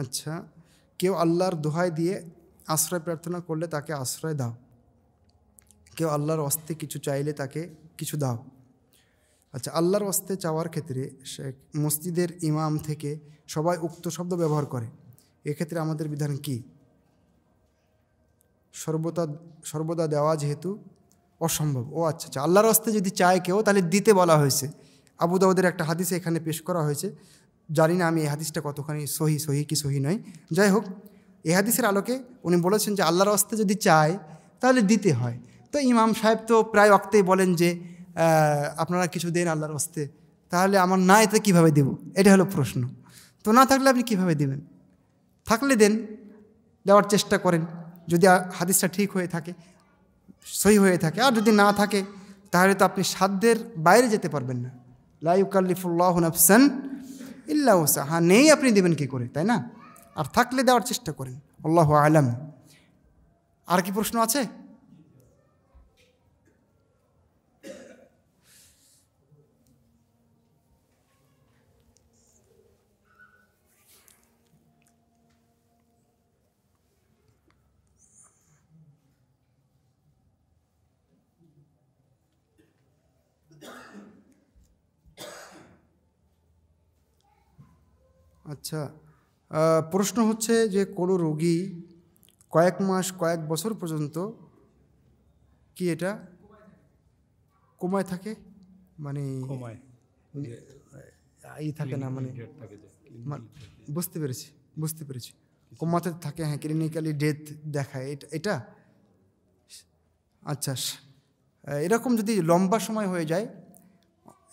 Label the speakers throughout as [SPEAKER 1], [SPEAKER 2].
[SPEAKER 1] আচ্ছা কেউ আল্লাহর দোহাই দিয়ে আশ্রয় প্রার্থনা করলে তাকে আশ্রয় দাও কেউ আল্লাহর অস্তে কিছু চাইলে তাকে কিছু দাও আচ্ছা আল্লাহর অস্তে চাওয়ার ক্ষেত্রে সে মসজিদের ইমাম থেকে সবাই উক্ত শব্দ ব্যবহার করে এক্ষেত্রে আমাদের বিধান কি সর্বদা সর্বদা দেওয়া যেহেতু অসম্ভব ও আচ্ছা আচ্ছা আল্লাহর অস্তে যদি চায় কেউ তাহলে দিতে বলা হয়েছে আবু একটা হাদিসে এখানে পেশ করা হয়েছে জানি না আমি এই হাদিসটা কতখানি সহি সহি কি সহি নয় যাই হোক এ হাদিসের আলোকে উনি বলেছেন যে আল্লাহর অস্তে যদি চায় তাহলে দিতে হয় তো ইমাম সাহেব তো প্রায় অক্তেই বলেন যে আপনারা কিছু দেন আল্লাহর অস্তে তাহলে আমার না এতে কীভাবে দেব এটা হলো প্রশ্ন তো না থাকলে আপনি কিভাবে দেবেন থাকলে দেন দেওয়ার চেষ্টা করেন যদি হাদিসটা ঠিক হয়ে থাকে সহি হয়ে থাকে আর যদি না থাকে তাহলে তো আপনি সাধ্যের বাইরে যেতে পারবেন না লাইউকাল্লিফুল্লাহ নাফসান ইল্লা ওসা হ্যাঁ নেই আপনি দেবেন কি করে তাই না আর থাকলে দেওয়ার চেষ্টা করেন আল্লাহ আলম আর কি প্রশ্ন আছে আচ্ছা প্রশ্ন হচ্ছে যে কোনো রোগী কয়েক মাস কয়েক বছর পর্যন্ত কি এটা কমায় থাকে মানে ইয়ে, থাকে না মানে বুঝতে পেরেছি বুঝতে পেরেছি কমাতে থাকে হ্যাঁ ক্লিনিক্যালি ডেথ দেখায় এটা এটা আচ্ছা, আচ্ছা। এরকম যদি লম্বা সময় হয়ে যায়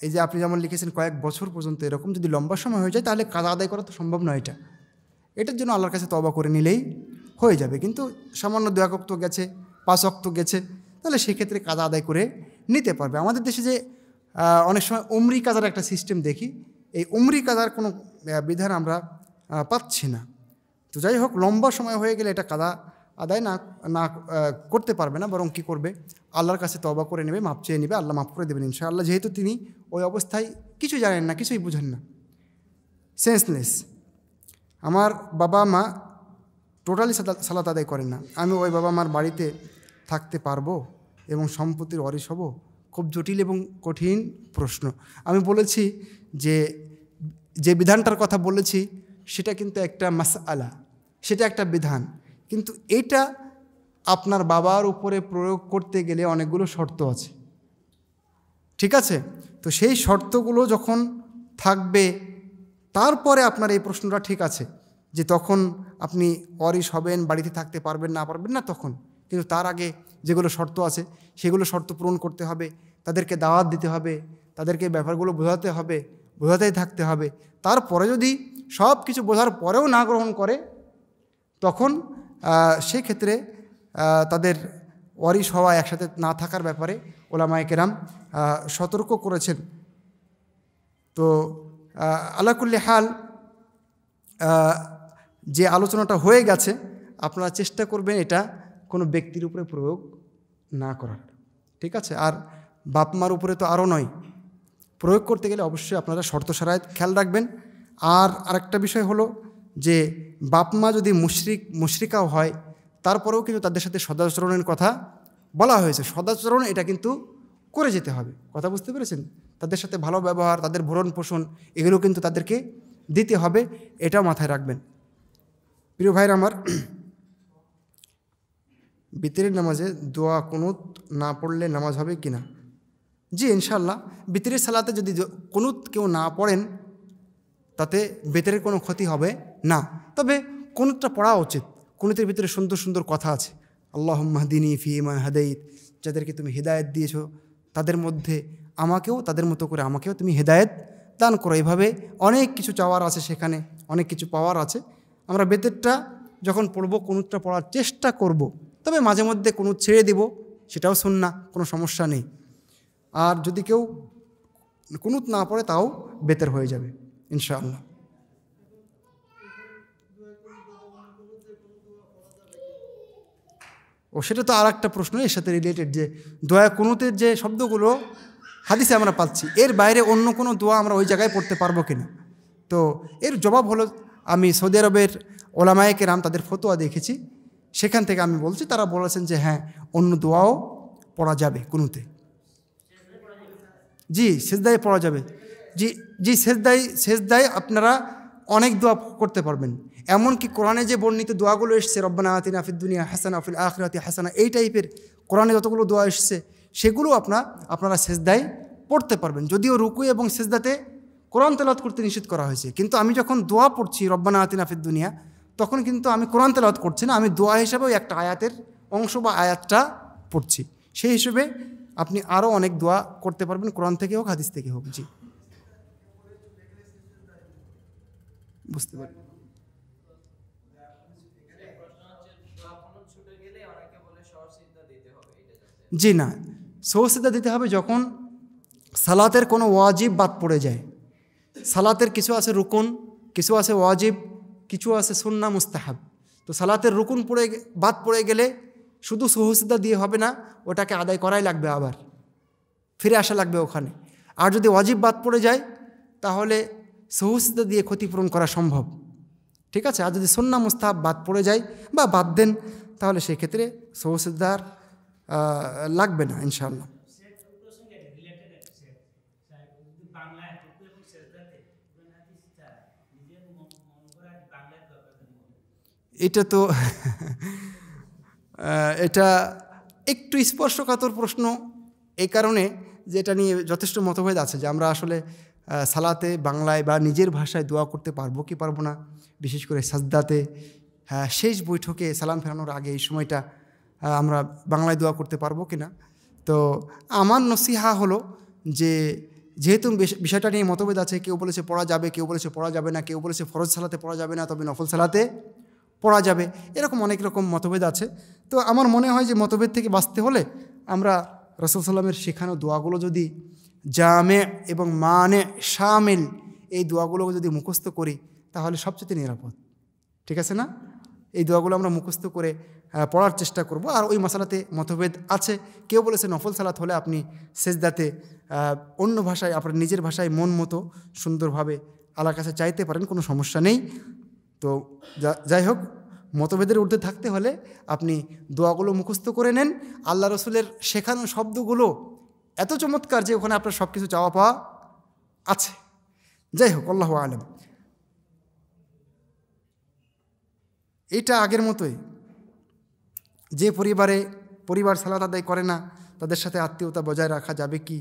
[SPEAKER 1] এই যে আপনি যেমন লিখেছেন কয়েক বছর পর্যন্ত এরকম যদি লম্বা সময় হয়ে যায় তাহলে কাজা আদায় করা তো সম্ভব নয় এটা এটার জন্য আল্লাহর কাছে তবা করে নিলেই হয়ে যাবে কিন্তু সামান্য দু একক্ত গেছে পাঁচ অক্ত গেছে তাহলে সেক্ষেত্রে কাজা আদায় করে নিতে পারবে আমাদের দেশে যে অনেক সময় উমরি কাজার একটা সিস্টেম দেখি এই উমরি কাজার কোনো বিধান আমরা পাচ্ছি না তো যাই হোক লম্বা সময় হয়ে গেলে এটা কাদা আদায় না না করতে পারবে না বরং কী করবে আল্লাহর কাছে তবা করে নেবে মাপ চেয়ে নেবে আল্লাহ মাফ করে দেবেন আল্লাহ যেহেতু তিনি ওই অবস্থায় কিছু জানেন না কিছুই বুঝেন না সেন্সলেস আমার বাবা মা টোটালি সালাত আদায় করেন না আমি ওই বাবা মার বাড়িতে থাকতে পারবো এবং সম্পত্তির অরিস হব খুব জটিল এবং কঠিন প্রশ্ন আমি বলেছি যে যে বিধানটার কথা বলেছি সেটা কিন্তু একটা মাস আলা সেটা একটা বিধান কিন্তু এটা আপনার বাবার উপরে প্রয়োগ করতে গেলে অনেকগুলো শর্ত আছে ঠিক আছে তো সেই শর্তগুলো যখন থাকবে তারপরে আপনার এই প্রশ্নটা ঠিক আছে যে তখন আপনি অরিস হবেন বাড়িতে থাকতে পারবেন না পারবেন না তখন কিন্তু তার আগে যেগুলো শর্ত আছে সেগুলো শর্ত পূরণ করতে হবে তাদেরকে দাওয়াত দিতে হবে তাদেরকে ব্যাপারগুলো বোঝাতে হবে বোঝাতেই থাকতে হবে তারপরে যদি সব কিছু বোঝার পরেও না গ্রহণ করে তখন সেই ক্ষেত্রে তাদের ওয়ারিশ হওয়া একসাথে না থাকার ব্যাপারে ওলামায়কেরাম সতর্ক করেছেন তো আলাকুল্লি হাল যে আলোচনাটা হয়ে গেছে আপনারা চেষ্টা করবেন এটা কোনো ব্যক্তির উপরে প্রয়োগ না করার ঠিক আছে আর বাপ মার উপরে তো আরও নয় প্রয়োগ করতে গেলে অবশ্যই আপনারা শর্ত সারায় খেয়াল রাখবেন আর আরেকটা বিষয় হলো যে বাপ মা যদি মুশরিক মুশরিকাও হয় তারপরেও কিন্তু তাদের সাথে সদাচরণের কথা বলা হয়েছে সদাচরণ এটা কিন্তু করে যেতে হবে কথা বুঝতে পেরেছেন তাদের সাথে ভালো ব্যবহার তাদের ভরণ পোষণ এগুলো কিন্তু তাদেরকে দিতে হবে এটাও মাথায় রাখবেন প্রিয় ভাইয়ের আমার বিতরের নামাজে দোয়া কোনুত না পড়লে নামাজ হবে কি না জি ইনশাল্লাহ বিতরের সালাতে যদি কোনুত কেউ না পড়েন তাতে বেতের কোনো ক্ষতি হবে না তবে কোনটা পড়া উচিত কোনোটির ভিতরে সুন্দর সুন্দর কথা আছে আল্লাহ মাহদিনী ফি ইমান হাদাইত যাদেরকে তুমি হেদায়ত দিয়েছ তাদের মধ্যে আমাকেও তাদের মতো করে আমাকেও তুমি হেদায়ত দান করো এভাবে অনেক কিছু চাওয়ার আছে সেখানে অনেক কিছু পাওয়ার আছে আমরা বেতেরটা যখন পড়ব কোনুতটা পড়ার চেষ্টা করব। তবে মাঝে মধ্যে কোনো ছেড়ে দেব সেটাও শুন না কোনো সমস্যা নেই আর যদি কেউ কুনুত না পড়ে তাও বেতের হয়ে যাবে ইনশাআল্লাহ ও সেটা তো আর একটা প্রশ্ন এর সাথে রিলেটেড যে দোয়া কোনোতে যে শব্দগুলো হাদিসে আমরা পাচ্ছি এর বাইরে অন্য কোনো দোয়া আমরা ওই জায়গায় পড়তে পারবো কিনা তো এর জবাব হলো আমি সৌদি আরবের ওলামায়কে রাম তাদের ফতোয়া দেখেছি সেখান থেকে আমি বলছি তারা বলেছেন যে হ্যাঁ অন্য দোয়াও পড়া যাবে কোনোতে জি সেজদায় পড়া যাবে যে যে সেজদায় সেজদায় আপনারা অনেক দোয়া করতে পারবেন এমনকি কোরআনে যে বর্ণিত দোয়াগুলো এসছে রব্বানা আতিন আফিদ দুনিয়া হাসান আফিল আখরাতি হাসানা এই টাইপের কোরআনে যতগুলো দোয়া এসছে সেগুলো আপনার আপনারা সেজদায় পড়তে পারবেন যদিও রুকু এবং সেজদাতে কোরআন তেলাত করতে নিষেধ করা হয়েছে কিন্তু আমি যখন দোয়া পড়ছি রব্বানা আতিন আফিদ দুনিয়া তখন কিন্তু আমি কোরআন তেলাত করছি না আমি দোয়া হিসাবেও একটা আয়াতের অংশ বা আয়াতটা পড়ছি সেই হিসেবে আপনি আরও অনেক দোয়া করতে পারবেন কোরআন থেকে হোক হাদিস থেকে হোক জি বুঝতে পারি জি না সহসিদ্ধা দিতে হবে যখন সালাতের কোনো ওয়াজিব বাদ পড়ে যায় সালাতের কিছু আছে রুকুন কিছু আছে ওয়াজিব কিছু আছে সুন্না মুস্তাহাব তো সালাতের রুকুন পড়ে বাদ পড়ে গেলে শুধু সহসিদ্ধা দিয়ে হবে না ওটাকে আদায় করাই লাগবে আবার ফিরে আসা লাগবে ওখানে আর যদি ওয়াজিব বাদ পড়ে যায় তাহলে সহসিতা দিয়ে ক্ষতিপূরণ করা সম্ভব ঠিক আছে আর যদি সন্না মুস্তাহাব বাদ পড়ে যায় বা বাদ দেন তাহলে সেক্ষেত্রে সহসিদার লাগবে না ইনশাআল্লাহ এটা তো এটা একটু স্পর্শকাতর প্রশ্ন এই কারণে যে এটা নিয়ে যথেষ্ট মতভেদ আছে যে আমরা আসলে সালাতে বাংলায় বা নিজের ভাষায় দোয়া করতে পারবো কি পারবো না বিশেষ করে সাজদাতে হ্যাঁ, শেষ বৈঠকে সালাম ফেরানোর আগে এই সময়টা আমরা বাংলায় দোয়া করতে পারবো কি না তো আমার নসিহা হলো যে যেহেতু বিষয়টা নিয়ে মতভেদ আছে কেউ বলেছে পড়া যাবে কেউ বলেছে পড়া যাবে না কেউ বলেছে ফরজ সালাতে পড়া যাবে না তবে নফল সালাতে পড়া যাবে এরকম অনেক রকম মতভেদ আছে তো আমার মনে হয় যে মতভেদ থেকে বাঁচতে হলে আমরা রসুল সাল্লামের শেখানো দোয়াগুলো যদি জামে এবং মানে শামিল এই দোয়াগুলো যদি মুখস্থ করি তাহলে সবচেয়ে নিরাপদ ঠিক আছে না এই দোয়াগুলো আমরা মুখস্থ করে পড়ার চেষ্টা করব আর ওই মশালাতে মতভেদ আছে কেউ বলেছে নফল সালাত হলে আপনি সেজদাতে অন্য ভাষায় আপনার নিজের ভাষায় মন মতো সুন্দরভাবে আলার কাছে চাইতে পারেন কোনো সমস্যা নেই তো যাই হোক মতভেদের ঊর্ধ্বে থাকতে হলে আপনি দোয়াগুলো মুখস্থ করে নেন আল্লাহ রসুলের শেখানো শব্দগুলো এত চমৎকার যে ওখানে আপনার সব কিছু চাওয়া পাওয়া আছে যাই হোক আল্লাহ আলম এটা আগের মতোই যে পরিবারে পরিবার সালাত আদায় করে না তাদের সাথে আত্মীয়তা বজায় রাখা যাবে কি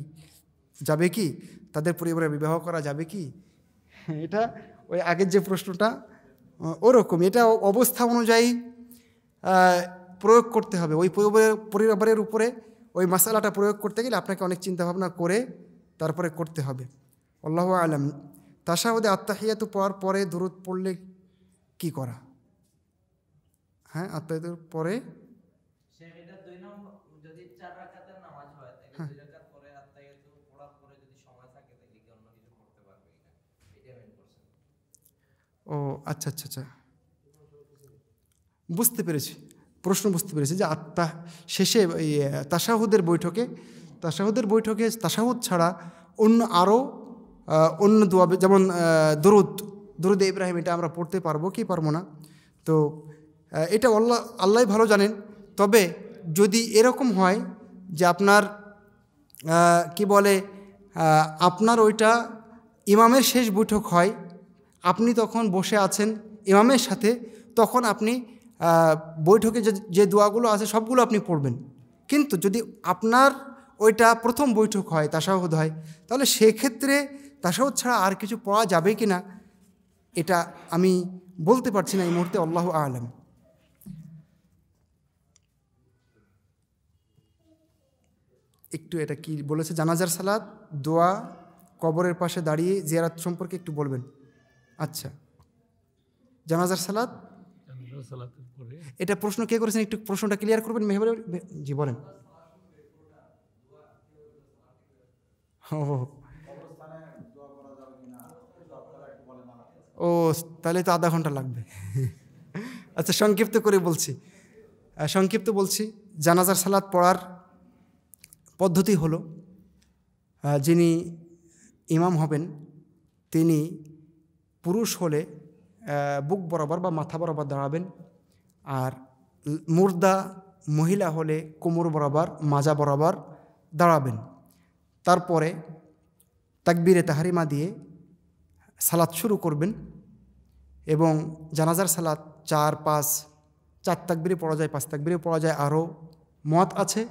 [SPEAKER 1] যাবে কি তাদের পরিবারে বিবাহ করা যাবে কি এটা ওই আগের যে প্রশ্নটা ওরকম এটা অবস্থা অনুযায়ী প্রয়োগ করতে হবে ওই পরিবারের পরিবারের উপরে ওই মশালাটা প্রয়োগ করতে গেলে আপনাকে অনেক চিন্তাভাবনা করে তারপরে করতে হবে আল্লাহ আলম তাসাউদে আত্মাহিয়াত পর পরে দূরত পড়লে কি করা হ্যাঁ আত্মাহিয়াতুর পরে হ্যাঁ। ও আচ্ছা আচ্ছা আচ্ছা বুঝতে পেরেছি প্রশ্ন বুঝতে পেরেছি যে আত্মা শেষে তাসাহুদের বৈঠকে তাসাহুদের বৈঠকে তাসাহুদ ছাড়া অন্য আরও অন্য দোয়া যেমন দরুদ দরুদ ইব্রাহিম এটা আমরা পড়তে পারবো কি পারবো না তো এটা আল্লাহ আল্লাহ ভালো জানেন তবে যদি এরকম হয় যে আপনার কি বলে আপনার ওইটা ইমামের শেষ বৈঠক হয় আপনি তখন বসে আছেন ইমামের সাথে তখন আপনি বৈঠকে যে দোয়াগুলো আছে সবগুলো আপনি পড়বেন কিন্তু যদি আপনার ওইটা প্রথম বৈঠক হয় তাসাহদ হয় তাহলে সেক্ষেত্রে তাসাহদ ছাড়া আর কিছু পড়া যাবে কি না এটা আমি বলতে পারছি না এই মুহূর্তে আল্লাহ আলম একটু এটা কি বলেছে জানাজার সালাদ দোয়া কবরের পাশে দাঁড়িয়ে জিয়ারাত সম্পর্কে একটু বলবেন আচ্ছা জানাজার সালাদ এটা প্রশ্ন কে করেছেন একটু প্রশ্নটা ক্লিয়ার করবেন মেহবার জি বলেন ও ও তাহলে তো আধা ঘন্টা লাগবে আচ্ছা সংক্ষিপ্ত করে বলছি সংক্ষিপ্ত বলছি জানাজার সালাদ পড়ার পদ্ধতি হলো যিনি ইমাম হবেন তিনি পুরুষ হলে বুক বরাবর বা মাথা বরাবর দাঁড়াবেন আর মুর্দা মহিলা হলে কোমর বরাবর মাজা বরাবর দাঁড়াবেন তারপরে তাকবিরে তাহারিমা দিয়ে সালাত শুরু করবেন এবং জানাজার সালাত চার পাঁচ চার তাকবিরে পড়া যায় পাঁচ তাকবিরে পড়া যায় আরও মত আছে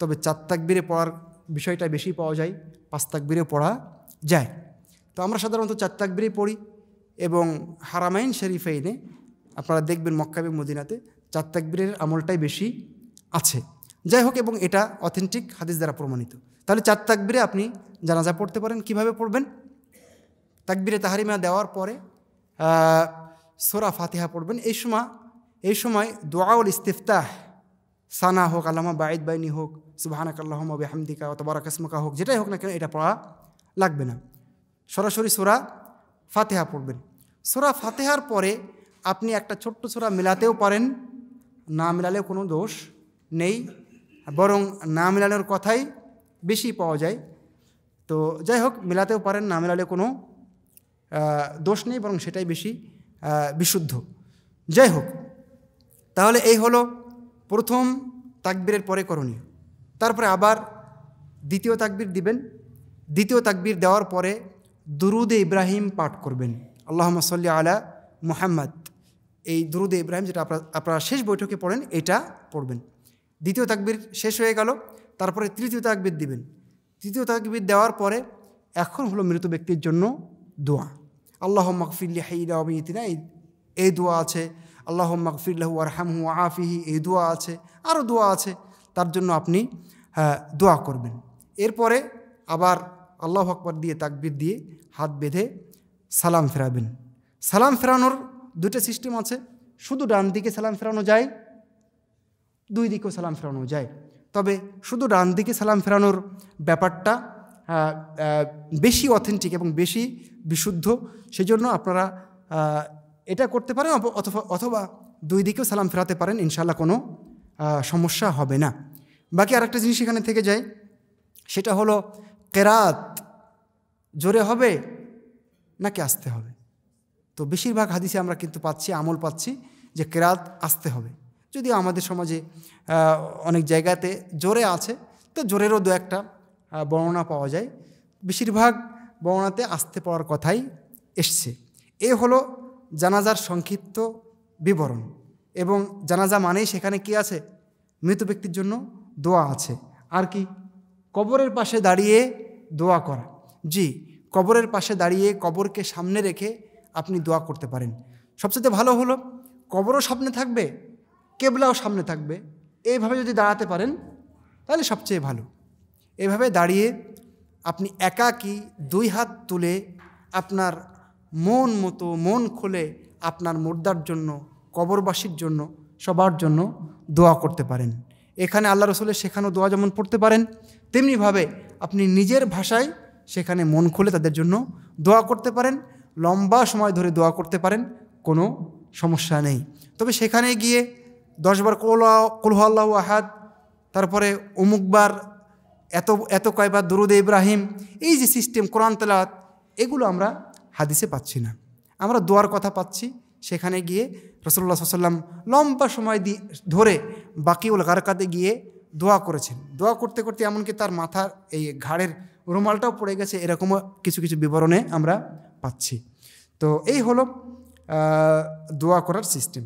[SPEAKER 1] তবে চার তাকবিরে পড়ার বিষয়টা বেশি পাওয়া যায় পাঁচ তাকবিরে পড়া যায় তো আমরা সাধারণত চার তাকবিরে পড়ি এবং হারামাইন শরীফাইনে আপনারা দেখবেন মক্কাবে মদিনাতে চার তাকবীরের আমলটাই বেশি আছে যাই হোক এবং এটা অথেন্টিক হাদিস দ্বারা প্রমাণিত তাহলে চার তাকবিরে আপনি জানাজা পড়তে পারেন কিভাবে পড়বেন তাকবিরে তাহারিমা দেওয়ার পরে সোরা ফাতিহা পড়বেন এই সময় এই সময় দোয়াউল ইস্তিফতাহ সানা হোক আল্লামা বাঈদ বাইনি হোক সুবাহানাক আল্লাহমা বেহামদিকা অথবা রাকাসমকা হোক যেটাই হোক না কেন এটা পড়া লাগবে না সরাসরি সোরা ফাতেহা পড়বেন সোরা ফাতেহার পরে আপনি একটা ছোট্ট সোরা মেলাতেও পারেন না মেলালেও কোনো দোষ নেই বরং না মেলানোর কথাই বেশি পাওয়া যায় তো যাই হোক মেলাতেও পারেন না মেলালে কোনো দোষ নেই বরং সেটাই বেশি বিশুদ্ধ যাই হোক তাহলে এই হলো প্রথম তাকবীরের পরে করণীয় তারপরে আবার দ্বিতীয় তাকবীর দিবেন দ্বিতীয় তাকবীর দেওয়ার পরে দুরুদে ইব্রাহিম পাঠ করবেন আল্লাহ সাল্লি আলা মুহাম্মদ এই দুরুদে ইব্রাহিম যেটা আপনারা আপনারা শেষ বৈঠকে পড়েন এটা পড়বেন দ্বিতীয় তাকবির শেষ হয়ে গেল তারপরে তৃতীয় তাকবির দিবেন তৃতীয় তাকবির দেওয়ার পরে এখন হলো মৃত ব্যক্তির জন্য দোয়া আল্লাহ মকফিল্লি হাইরা অমিতিনা এই দোয়া আছে আল্লাহ মকফিল্লাহু আরহামহু আফিহি এই দোয়া আছে আরও দোয়া আছে তার জন্য আপনি হ্যাঁ, দোয়া করবেন এরপরে আবার আল্লাহ আকবর দিয়ে তাকবির দিয়ে হাত বেঁধে সালাম ফেরাবেন সালাম ফেরানোর দুটো সিস্টেম আছে শুধু ডান দিকে সালাম ফেরানো যায় দুই দিকেও সালাম ফেরানো যায় তবে শুধু ডান দিকে সালাম ফেরানোর ব্যাপারটা বেশি অথেন্টিক এবং বেশি বিশুদ্ধ সেজন্য আপনারা এটা করতে পারেন অথবা অথবা দুই দিকেও সালাম ফেরাতে পারেন ইনশাল্লাহ কোনো সমস্যা হবে না বাকি আরেকটা জিনিস এখানে থেকে যায় সেটা হলো কেরাত জোরে হবে নাকি আসতে হবে তো বেশিরভাগ হাদিসে আমরা কিন্তু পাচ্ছি আমল পাচ্ছি যে কেরাত আসতে হবে যদিও আমাদের সমাজে অনেক জায়গাতে জোরে আছে তো জোরেরও দু একটা বর্ণনা পাওয়া যায় বেশিরভাগ বর্ণনাতে আসতে পাওয়ার কথাই এসছে এ হলো জানাজার সংক্ষিপ্ত বিবরণ এবং জানাজা মানেই সেখানে কি আছে মৃত ব্যক্তির জন্য দোয়া আছে আর কি কবরের পাশে দাঁড়িয়ে দোয়া করা জি কবরের পাশে দাঁড়িয়ে কবরকে সামনে রেখে আপনি দোয়া করতে পারেন সবচেয়ে ভালো হলো কবরও সামনে থাকবে কেবলাও সামনে থাকবে এইভাবে যদি দাঁড়াতে পারেন তাহলে সবচেয়ে ভালো এভাবে দাঁড়িয়ে আপনি একাকী দুই হাত তুলে আপনার মন মতো মন খুলে আপনার মুর্দার জন্য কবরবাসীর জন্য সবার জন্য দোয়া করতে পারেন এখানে আল্লাহ রসুলের সেখানেও দোয়া যেমন পড়তে পারেন তেমনিভাবে আপনি নিজের ভাষায় সেখানে মন খুলে তাদের জন্য দোয়া করতে পারেন লম্বা সময় ধরে দোয়া করতে পারেন কোনো সমস্যা নেই তবে সেখানে গিয়ে দশবার কোলা কুলহ আল্লাহ আহাদ তারপরে অমুকবার এত এত কয়বার দুরুদ ইব্রাহিম এই যে সিস্টেম কোরআন তালাত এগুলো আমরা হাদিসে পাচ্ছি না আমরা দোয়ার কথা পাচ্ছি সেখানে গিয়ে রসল্লা সাল্লাম লম্বা সময় দি ধরে বাকিউল গারকাতে গিয়ে দোয়া করেছেন দোয়া করতে করতে এমনকি তার মাথার এই ঘাড়ের রুমালটাও পড়ে গেছে এরকমও কিছু কিছু বিবরণে আমরা পাচ্ছি তো এই হলো দোয়া করার সিস্টেম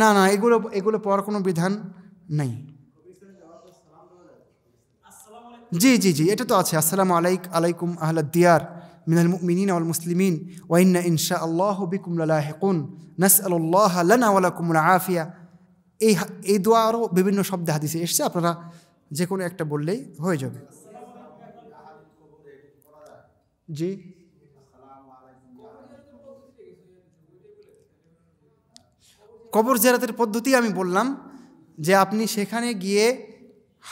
[SPEAKER 1] না না এগুলো এগুলো পড়ার কোনো বিধান নেই জি জি জি এটা তো আছে আসসালামু আলাইক আলাইকুম আহলা দিয়ার মিনাল মুমিনিন আল মুসলিমিন ওয়াইন্না ইনশা আল্লাহ বিকুম লালাহিকুন নাসআলুল্লাহ লানা ওয়া আফিয়া এই এই দোয়া আরও বিভিন্ন শব্দে হাদিসে এসছে আপনারা যে কোনো একটা বললেই হয়ে যাবে জি কবর জেরাতের পদ্ধতি আমি বললাম যে আপনি সেখানে গিয়ে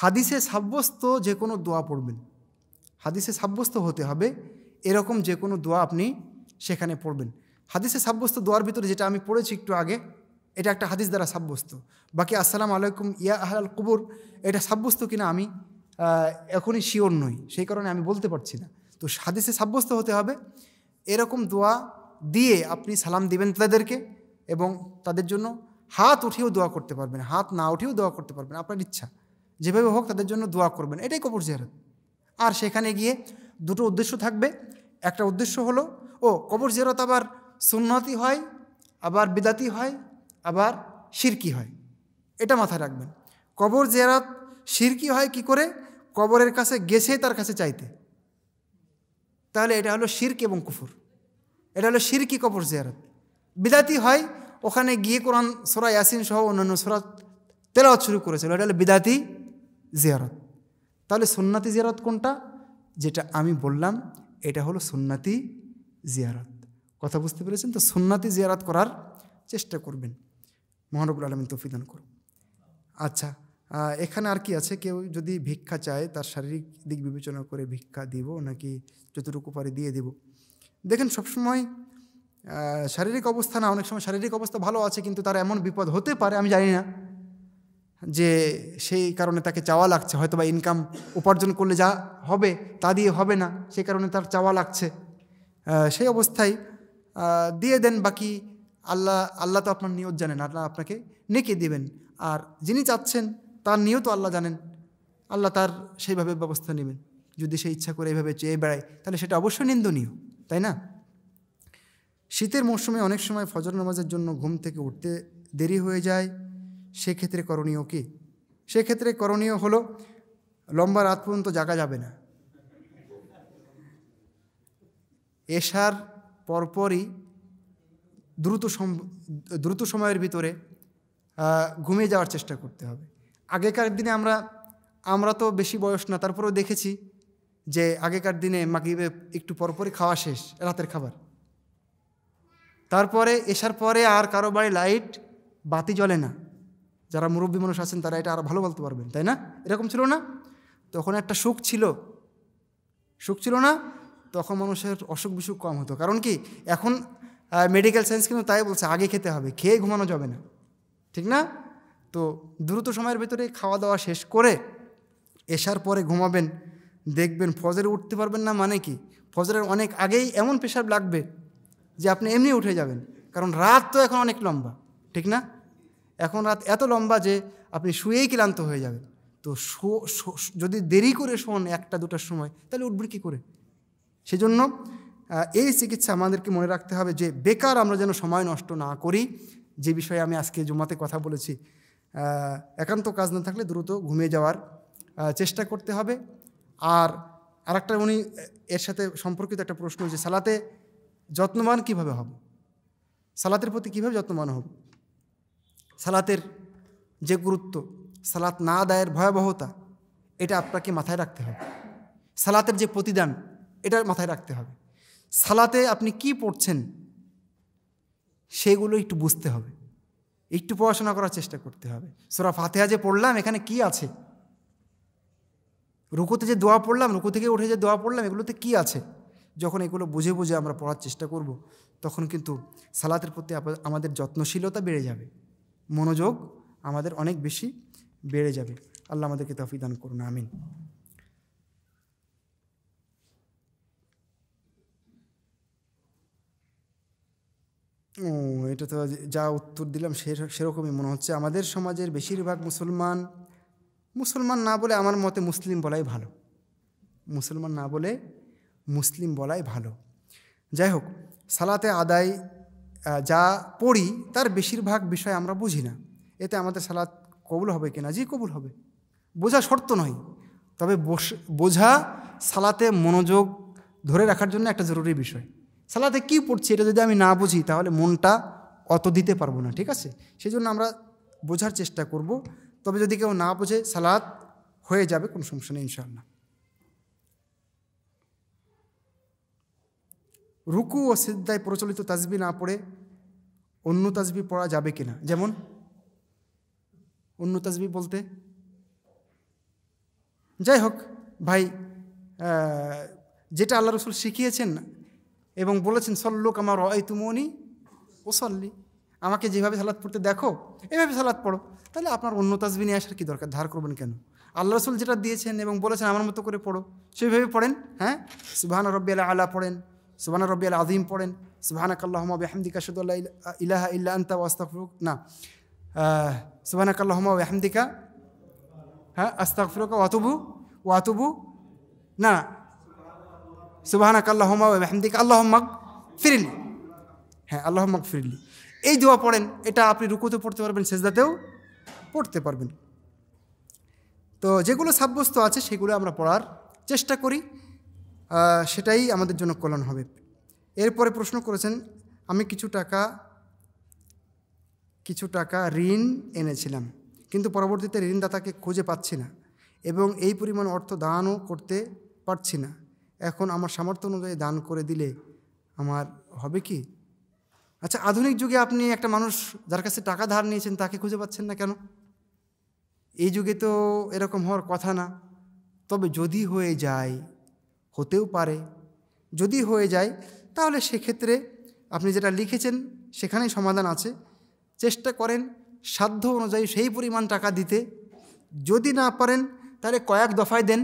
[SPEAKER 1] হাদিসে সাব্যস্ত যে কোনো দোয়া পড়বেন হাদিসে সাব্যস্ত হতে হবে এরকম যে কোনো দোয়া আপনি সেখানে পড়বেন হাদিসে সাব্যস্ত দোয়ার ভিতরে যেটা আমি পড়েছি একটু আগে এটা একটা হাদিস দ্বারা সাব্যস্ত বাকি আসসালাম আলাইকুম ইয়া আহাল কুবুর এটা সাব্যস্ত কিনা আমি এখনই শিওর নই সেই কারণে আমি বলতে পারছি না তো হাদিসে সাব্যস্ত হতে হবে এরকম দোয়া দিয়ে আপনি সালাম দিবেন তাদেরকে এবং তাদের জন্য হাত উঠেও দোয়া করতে পারবেন হাত না উঠেও দোয়া করতে পারবেন আপনার ইচ্ছা যেভাবে হোক তাদের জন্য দোয়া করবেন এটাই কবর জিয়ারত আর সেখানে গিয়ে দুটো উদ্দেশ্য থাকবে একটা উদ্দেশ্য হলো ও কবর জিয়ারত আবার সুন্নতি হয় আবার বিদাতি হয় আবার শিরকি হয় এটা মাথায় রাখবেন কবর জেরাত শিরকি হয় কি করে কবরের কাছে গেছে তার কাছে চাইতে তাহলে এটা হলো শিরকি এবং কুফুর এটা হলো শিরকি কবর জেরাত বিদাতি হয় ওখানে গিয়ে কোরআন সোরা ইয়াসিন সহ অন্যান্য সোরা তেলাওয়াত শুরু করেছিল এটা হলো বিদাতি জিয়ারত তাহলে সুন্নাতি জিয়ারত কোনটা যেটা আমি বললাম এটা হলো সুন্নাতি জিয়ারত কথা বুঝতে পেরেছেন তো সুন্নাতি জিয়ারত করার চেষ্টা করবেন মহানবুল আলমিন তৌফিক দান করুন আচ্ছা এখানে আর কি আছে কেউ যদি ভিক্ষা চায় তার শারীরিক দিক বিবেচনা করে ভিক্ষা দিব নাকি যতটুকু পারে দিয়ে দিব দেখেন সবসময় শারীরিক অবস্থা না অনেক সময় শারীরিক অবস্থা ভালো আছে কিন্তু তার এমন বিপদ হতে পারে আমি জানি না যে সেই কারণে তাকে চাওয়া লাগছে হয়তো বা ইনকাম উপার্জন করলে যা হবে তা দিয়ে হবে না সেই কারণে তার চাওয়া লাগছে সেই অবস্থায় দিয়ে দেন বাকি আল্লাহ আল্লাহ তো আপনার নিয়ত জানেন আল্লাহ আপনাকে নেকে দেবেন আর যিনি চাচ্ছেন তার নিয়ত আল্লাহ জানেন আল্লাহ তার সেইভাবে ব্যবস্থা নেবেন যদি সে ইচ্ছা করে এইভাবে চেয়ে বেড়ায় তাহলে সেটা অবশ্যই নিন্দনীয় তাই না শীতের মৌসুমে অনেক সময় ফজর নামাজের জন্য ঘুম থেকে উঠতে দেরি হয়ে যায় সেক্ষেত্রে করণীয় কী সেক্ষেত্রে করণীয় হলো লম্বা রাত পর্যন্ত জাগা যাবে না এশার পরপরই দ্রুত দ্রুত সময়ের ভিতরে ঘুমিয়ে যাওয়ার চেষ্টা করতে হবে আগেকার দিনে আমরা আমরা তো বেশি বয়স না তারপরেও দেখেছি যে আগেকার দিনে মাগিবে একটু পরপরই খাওয়া শেষ রাতের খাবার তারপরে এসার পরে আর কারো বাড়ি লাইট বাতি জ্বলে না যারা মুরব্বী মানুষ আছেন তারা এটা আরও ভালো বলতে পারবেন তাই না এরকম ছিল না তখন একটা সুখ ছিল সুখ ছিল না তখন মানুষের অসুখ বিসুখ কম হতো কারণ কি এখন মেডিকেল সায়েন্স কিন্তু তাই বলছে আগে খেতে হবে খেয়ে ঘুমানো যাবে না ঠিক না তো দ্রুত সময়ের ভেতরে খাওয়া দাওয়া শেষ করে এসার পরে ঘুমাবেন দেখবেন ফজরে উঠতে পারবেন না মানে কি ফজরের অনেক আগেই এমন প্রেশার লাগবে যে আপনি এমনি উঠে যাবেন কারণ রাত তো এখন অনেক লম্বা ঠিক না এখন রাত এত লম্বা যে আপনি শুয়েই ক্লান্ত হয়ে যাবেন তো শো যদি দেরি করে শোন একটা দুটার সময় তাহলে উঠবেন কী করে সেজন্য এই চিকিৎসা আমাদেরকে মনে রাখতে হবে যে বেকার আমরা যেন সময় নষ্ট না করি যে বিষয়ে আমি আজকে জুমাতে কথা বলেছি একান্ত কাজ না থাকলে দ্রুত ঘুমিয়ে যাওয়ার চেষ্টা করতে হবে আর আরেকটা উনি এর সাথে সম্পর্কিত একটা প্রশ্ন যে সালাতে যত্নবান কিভাবে হব সালাতের প্রতি কিভাবে যত্নবান হব সালাতের যে গুরুত্ব সালাত না দায়ের ভয়াবহতা এটা আপনাকে মাথায় রাখতে হবে সালাতের যে প্রতিদান এটা মাথায় রাখতে হবে সালাতে আপনি কি পড়ছেন সেগুলো একটু বুঝতে হবে একটু পড়াশোনা করার চেষ্টা করতে হবে সোরা ফাতেহা যে পড়লাম এখানে কি আছে রুকুতে যে দোয়া পড়লাম রুকু থেকে উঠে যে দোয়া পড়লাম এগুলোতে কি আছে যখন এগুলো বুঝে বুঝে আমরা পড়ার চেষ্টা করব তখন কিন্তু সালাতের প্রতি আমাদের যত্নশীলতা বেড়ে যাবে মনোযোগ আমাদের অনেক বেশি বেড়ে যাবে আল্লাহ আমাদেরকে তফিদান করুন আমিন ও এটা তো যা উত্তর দিলাম সে সেরকমই মনে হচ্ছে আমাদের সমাজের বেশিরভাগ মুসলমান মুসলমান না বলে আমার মতে মুসলিম বলাই ভালো মুসলমান না বলে মুসলিম বলাই ভালো যাই হোক সালাতে আদায় যা পড়ি তার বেশিরভাগ বিষয় আমরা বুঝি না এতে আমাদের সালাত কবুল হবে কিনা জি কবুল হবে বোঝা শর্ত নয় তবে বোঝা সালাতে মনোযোগ ধরে রাখার জন্য একটা জরুরি বিষয় সালাতে কি পড়ছি এটা যদি আমি না বুঝি তাহলে মনটা অত দিতে পারবো না ঠিক আছে সেই জন্য আমরা বোঝার চেষ্টা করব তবে যদি কেউ না বোঝে সালাদ হয়ে যাবে কোনো সমস্যা নেই ইনশাল্লাহ রুকু ও সিদ্ধায় প্রচলিত তাজবি না পড়ে অন্য তাজবি পড়া যাবে কি না যেমন অন্য তাজবি বলতে যাই হোক ভাই যেটা আল্লাহ রসুল শিখিয়েছেন না এবং বলেছেন সল্লু কামার অয় তুমনি ও সল্লি আমাকে যেভাবে সালাদ পড়তে দেখো এভাবে সালাদ পড়ো তাহলে আপনার অন্য তাজবিনী নিয়ে আসার কী দরকার ধার করবেন কেন আল্লাহ রসুল যেটা দিয়েছেন এবং বলেছেন আমার মতো করে পড়ো সেইভাবে পড়েন হ্যাঁ সুবাহান রব্বি আলা আলা পড়েন সুবাহান রব্বি আলা আজিম পড়েন সুবাহানাক আল্লাহমা বেহামদিকা সদুল্লাহ ইলাহা ইল্লা আন্তা ওয়াস্তাফরুক না সুবাহানাক আল্লাহমা বেহামদিকা হ্যাঁ আস্তাকফিরুকা ওয়াতুবু ওয়াতুবু না সুবাহানাক আল্লাহমা মেহমদিক আল্লাহ মাক ফিরিলি হ্যাঁ আল্লাহ মাক ফিরিলি এই দোয়া পড়েন এটা আপনি রুকুতেও পড়তে পারবেন সেজদাতেও পড়তে পারবেন তো যেগুলো সাব্যস্ত আছে সেগুলো আমরা পড়ার চেষ্টা করি সেটাই আমাদের জন্য কল্যাণ হবে এরপরে প্রশ্ন করেছেন আমি কিছু টাকা কিছু টাকা ঋণ এনেছিলাম কিন্তু পরবর্তীতে ঋণদাতাকে খুঁজে পাচ্ছি না এবং এই পরিমাণ অর্থ দানও করতে পারছি না এখন আমার সামর্থ্য অনুযায়ী দান করে দিলে আমার হবে কি আচ্ছা আধুনিক যুগে আপনি একটা মানুষ যার কাছে টাকা ধার নিয়েছেন তাকে খুঁজে পাচ্ছেন না কেন এই যুগে তো এরকম হওয়ার কথা না তবে যদি হয়ে যায় হতেও পারে যদি হয়ে যায় তাহলে সেক্ষেত্রে আপনি যেটা লিখেছেন সেখানেই সমাধান আছে চেষ্টা করেন সাধ্য অনুযায়ী সেই পরিমাণ টাকা দিতে যদি না পারেন তাহলে কয়েক দফায় দেন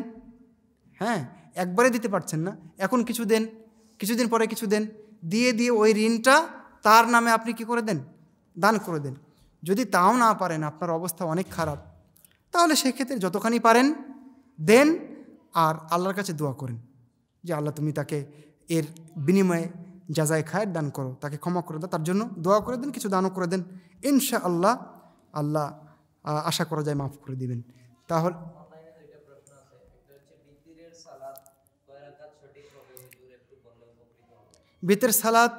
[SPEAKER 1] হ্যাঁ একবারে দিতে পারছেন না এখন কিছু দেন কিছুদিন পরে কিছু দেন দিয়ে দিয়ে ওই ঋণটা তার নামে আপনি কি করে দেন দান করে দেন যদি তাও না পারেন আপনার অবস্থা অনেক খারাপ তাহলে সেক্ষেত্রে যতখানি পারেন দেন আর আল্লাহর কাছে দোয়া করেন যে আল্লাহ তুমি তাকে এর বিনিময়ে যাজায় খায়ের দান করো তাকে ক্ষমা করে দাও তার জন্য দোয়া করে দেন কিছু দানও করে দেন ইনশা আল্লাহ আল্লাহ আশা করা যায় মাফ করে দিবেন তাহলে বেতের সালাদ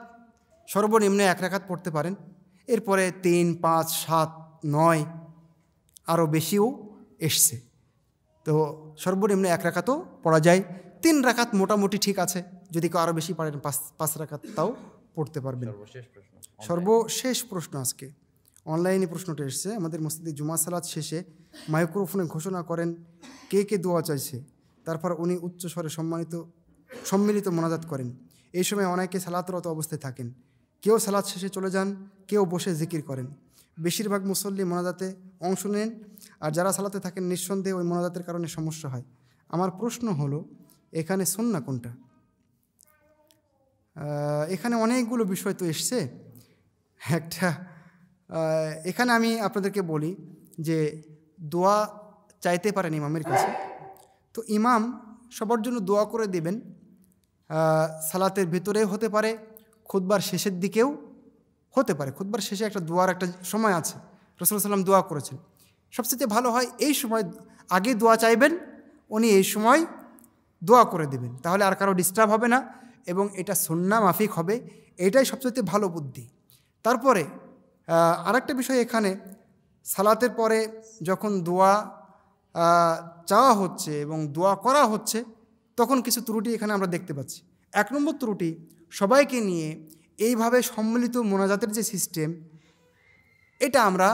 [SPEAKER 1] সর্বনিম্ন এক রাখাত পড়তে পারেন এরপরে তিন পাঁচ সাত নয় আরও বেশিও এসছে তো সর্বনিম্ন এক রাখাতও পড়া যায় তিন রাখাত মোটামুটি ঠিক আছে যদি কেউ আরও বেশি পারেন পাঁচ পাঁচ রাখাত তাও পড়তে পারবেন সর্বশেষ প্রশ্ন আজকে অনলাইনে প্রশ্নটা এসছে আমাদের মসজিদে জুমা সালাদ শেষে মাইক্রোফোনে ঘোষণা করেন কে কে দোয়া চাইছে তারপর উনি উচ্চ স্বরে সম্মানিত সম্মিলিত মোনাজাত করেন এই সময় অনেকে সালাতরত অবস্থায় থাকেন কেউ সালাদ শেষে চলে যান কেউ বসে জিকির করেন বেশিরভাগ মুসল্লি মোনাজাতে অংশ নেন আর যারা সালাতে থাকেন নিঃসন্দেহে ওই মোনাজাতের কারণে সমস্যা হয় আমার প্রশ্ন হলো এখানে সন্না কোনটা এখানে অনেকগুলো বিষয় তো এসছে একটা এখানে আমি আপনাদেরকে বলি যে দোয়া চাইতে পারেন ইমামের কাছে তো ইমাম সবার জন্য দোয়া করে দেবেন সালাতের ভিতরেও হতে পারে খুদবার শেষের দিকেও হতে পারে খুদবার শেষে একটা দোয়ার একটা সময় আছে রসুল সাল্লাম দোয়া করেছেন সবচেয়ে ভালো হয় এই সময় আগে দোয়া চাইবেন উনি এই সময় দোয়া করে দেবেন তাহলে আর কারো ডিস্টার্ব হবে না এবং এটা সন্না মাফিক হবে এটাই সবচেয়ে ভালো বুদ্ধি তারপরে আরেকটা বিষয় এখানে সালাতের পরে যখন দোয়া চাওয়া হচ্ছে এবং দোয়া করা হচ্ছে তখন কিছু ত্রুটি এখানে আমরা দেখতে পাচ্ছি এক নম্বর ত্রুটি সবাইকে নিয়ে এইভাবে সম্মিলিত মোনাজাতের যে সিস্টেম এটা আমরা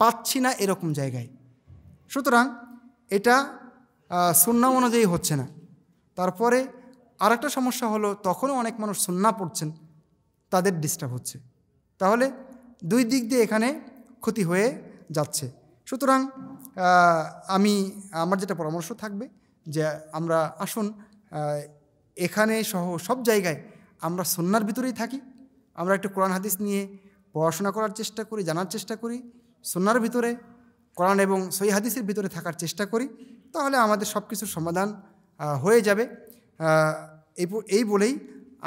[SPEAKER 1] পাচ্ছি না এরকম জায়গায় সুতরাং এটা সুন্না অনুযায়ী হচ্ছে না তারপরে আরেকটা সমস্যা হলো তখনও অনেক মানুষ সুন্না পড়ছেন তাদের ডিস্টার্ব হচ্ছে তাহলে দুই দিক দিয়ে এখানে ক্ষতি হয়ে যাচ্ছে সুতরাং আমি আমার যেটা পরামর্শ থাকবে যে আমরা আসুন এখানে সহ সব জায়গায় আমরা সন্ন্যার ভিতরেই থাকি আমরা একটু কোরআন হাদিস নিয়ে পড়াশোনা করার চেষ্টা করি জানার চেষ্টা করি সন্ন্যার ভিতরে কোরআন এবং সই হাদিসের ভিতরে থাকার চেষ্টা করি তাহলে আমাদের সব কিছুর সমাধান হয়ে যাবে এই এই বলেই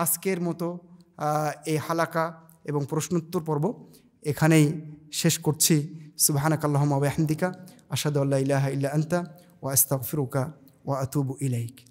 [SPEAKER 1] আজকের মতো এই হালাকা এবং প্রশ্নোত্তর পর্ব এখানেই শেষ করছি আসাদ আল্লাহ ইহা ইল্লা আন্তা ও আস্তাক ফিরুকা واتوب اليك